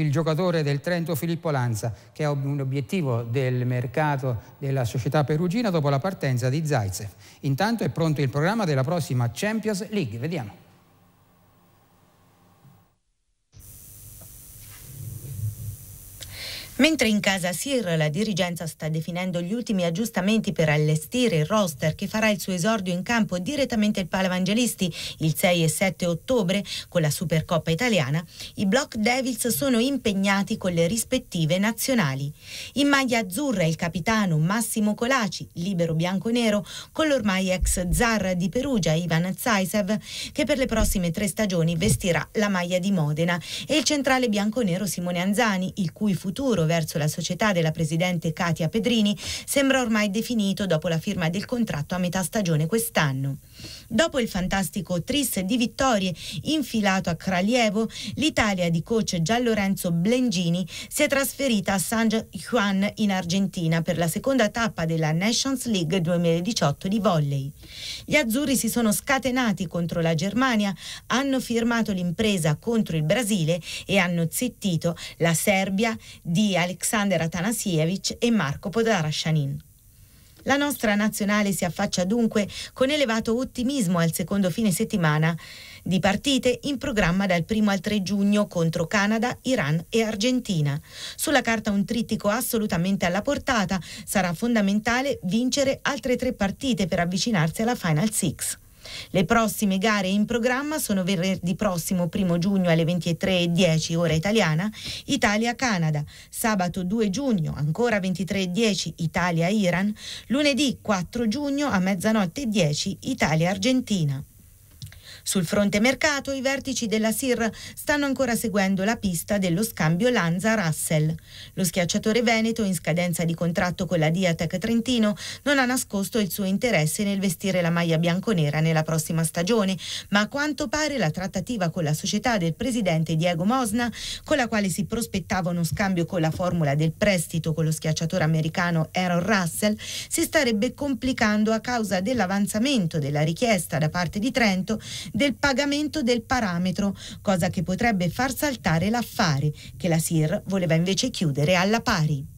il giocatore del Trento Filippo Lanza, che è un obiettivo del mercato della società perugina dopo la partenza di Zaitsev. Intanto è pronto il programma della prossima Champions League. Vediamo. Mentre in casa Sir la dirigenza sta definendo gli ultimi aggiustamenti per allestire il roster che farà il suo esordio in campo direttamente al Palavangelisti il 6 e 7 ottobre con la Supercoppa italiana, i Block Devils sono impegnati con le rispettive nazionali. In maglia azzurra il capitano Massimo Colaci, libero bianco-nero, con l'ormai ex zar di Perugia Ivan Zaisev, che per le prossime tre stagioni vestirà la maglia di Modena, e il centrale bianco-nero Simone Anzani, il cui futuro verso la società della presidente Katia Pedrini sembra ormai definito dopo la firma del contratto a metà stagione quest'anno. Dopo il fantastico tris di vittorie infilato a Kralievo, l'Italia di coach Gian Lorenzo Blengini si è trasferita a San Juan in Argentina per la seconda tappa della Nations League 2018 di volley. Gli azzurri si sono scatenati contro la Germania, hanno firmato l'impresa contro il Brasile e hanno zittito la Serbia di Alexander Atanasievich e Marco Podarashanin. La nostra nazionale si affaccia dunque con elevato ottimismo al secondo fine settimana di partite in programma dal 1 al 3 giugno contro Canada, Iran e Argentina. Sulla carta un trittico assolutamente alla portata, sarà fondamentale vincere altre tre partite per avvicinarsi alla Final Six. Le prossime gare in programma sono venerdì prossimo 1 giugno alle 23.10 ora italiana Italia-Canada, sabato 2 giugno ancora 23.10 Italia-Iran, lunedì 4 giugno a mezzanotte 10 Italia-Argentina. Sul fronte mercato i vertici della SIR stanno ancora seguendo la pista dello scambio Lanza-Russell. Lo schiacciatore veneto, in scadenza di contratto con la Diatec Trentino, non ha nascosto il suo interesse nel vestire la maglia bianconera nella prossima stagione, ma a quanto pare la trattativa con la società del presidente Diego Mosna, con la quale si prospettava uno scambio con la formula del prestito con lo schiacciatore americano Aaron Russell, si starebbe complicando a causa dell'avanzamento della richiesta da parte di Trento del pagamento del parametro, cosa che potrebbe far saltare l'affare, che la SIR voleva invece chiudere alla pari.